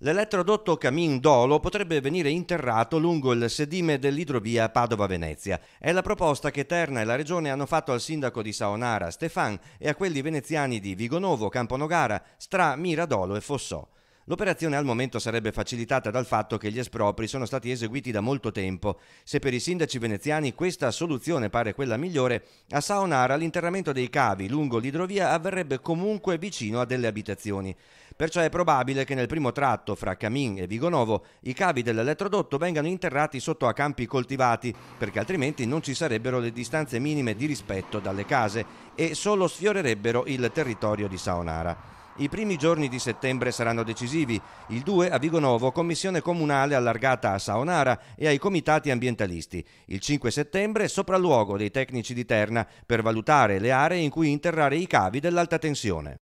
L'elettrodotto Camin Dolo potrebbe venire interrato lungo il sedime dell'idrovia Padova-Venezia. È la proposta che Terna e la Regione hanno fatto al sindaco di Saonara, Stefan, e a quelli veneziani di Vigonovo, Camponogara, Stra, Miradolo e Fossò. L'operazione al momento sarebbe facilitata dal fatto che gli espropri sono stati eseguiti da molto tempo. Se per i sindaci veneziani questa soluzione pare quella migliore, a Saonara l'interramento dei cavi lungo l'idrovia avverrebbe comunque vicino a delle abitazioni. Perciò è probabile che nel primo tratto fra Camin e Vigonovo i cavi dell'elettrodotto vengano interrati sotto a campi coltivati, perché altrimenti non ci sarebbero le distanze minime di rispetto dalle case e solo sfiorerebbero il territorio di Saonara. I primi giorni di settembre saranno decisivi. Il 2 a Vigonovo, commissione comunale allargata a Saonara e ai comitati ambientalisti. Il 5 settembre, sopralluogo dei tecnici di Terna per valutare le aree in cui interrare i cavi dell'alta tensione.